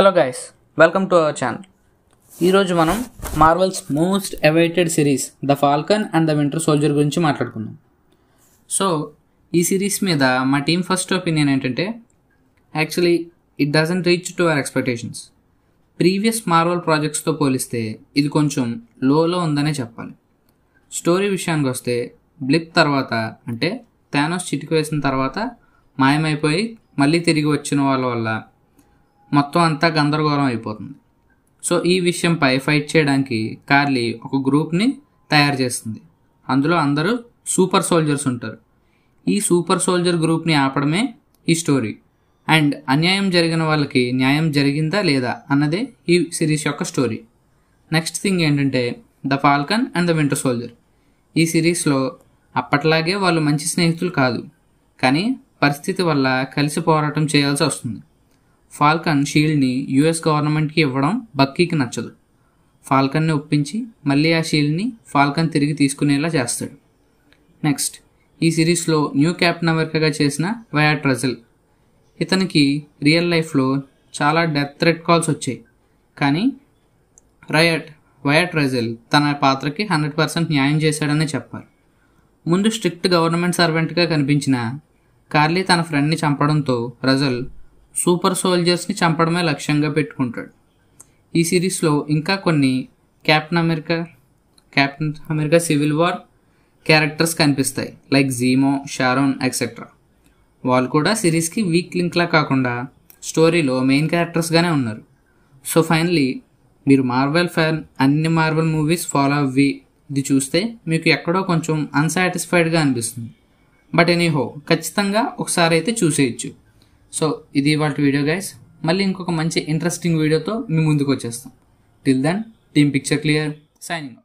hello guys welcome to our channel ఈరోజు మనం Marvel's most awaited series the Falcon and the Winter Soldier గురించి మాట్లాడుకుందాం so ఈ series మీద మా టీం ఫస్ట్ ఒపీనియన్ ఏంటంటే actually it doesn't reach to our expectations previous Marvel ప్రాజెక్ట్స్తో పోలిస్తే ఇది కొంచెం లోలో ఉందనే చెప్పాలి స్టోరీ విషయానికి వస్తే బ్లిప్ తర్వాత అంటే థానోస్ చిటికి వేసిన తర్వాత మాయమైపోయి మళ్ళీ తిరిగి వచ్చిన వాళ్ళ వల్ల మొత్తం అంతా గందరగోళం అయిపోతుంది సో ఈ విషయంపై ఫైట్ చేయడానికి కార్లీ ఒక గ్రూప్ని తయారు చేస్తుంది అందులో అందరూ సూపర్ సోల్జర్స్ ఉంటారు ఈ సూపర్ సోల్జర్ గ్రూప్ని ఆపడమే ఈ స్టోరీ అండ్ అన్యాయం జరిగిన వాళ్ళకి న్యాయం జరిగిందా లేదా అన్నదే ఈ సిరీస్ యొక్క స్టోరీ నెక్స్ట్ థింగ్ ఏంటంటే the Falcon and the Winter Soldier ఈ సిరీస్లో అప్పట్లాగే వాళ్ళు మంచి స్నేహితులు కాదు కానీ పరిస్థితి వల్ల కలిసి పోరాటం చేయాల్సి వస్తుంది ఫాల్కన్ షీల్డ్ని యుఎస్ గవర్నమెంట్కి ఇవ్వడం బక్కీకి నచ్చదు ఫాల్కన్ని ఒప్పించి మళ్ళీ ఆ షీల్డ్ని ఫాల్కన్ తిరిగి తీసుకునేలా చేస్తాడు నెక్స్ట్ ఈ సిరీస్లో న్యూ క్యాప్టెన్ అమెరికాగా చేసిన వయా ట్రజల్ ఇతనికి రియల్ లైఫ్లో చాలా డెత్ థ్రెడ్ కాల్స్ వచ్చాయి కానీ రయట్ వయట్ రజల్ తన పాత్రకి హండ్రెడ్ పర్సెంట్ న్యాయం చేశాడని చెప్పారు ముందు స్ట్రిక్ట్ గవర్నమెంట్ సర్వెంట్గా కనిపించిన కార్లీ తన ఫ్రెండ్ని చంపడంతో రజల్ సూపర్ సోల్జర్స్ని చంపడమే లక్ష్యంగా పెట్టుకుంటాడు ఈ సిరీస్లో ఇంకా కొన్ని Captain America Captain America Civil War characters కనిపిస్తాయి లైక్ జీమో షారోన్ ఎక్సెట్రా వాళ్ళు కూడా సిరీస్కి వీక్ లింక్లా కాకుండా స్టోరీలో మెయిన్ క్యారెక్టర్స్గానే ఉన్నారు సో ఫైనలీ మీరు మార్వెల్ ఫ్యాన్ అన్ని మార్వెల్ మూవీస్ ఫాలో అవ్వి ఇది చూస్తే మీకు ఎక్కడో కొంచెం అన్సాటిస్ఫైడ్గా అనిపిస్తుంది బట్ ఎనీహో ఖచ్చితంగా ఒకసారి అయితే చూసేయచ్చు సో ఇది వాటి వీడియో గైస్ మళ్ళీ ఇంకొక మంచి ఇంట్రెస్టింగ్ వీడియోతో మీ ముందుకు వచ్చేస్తాం till then team picture clear signing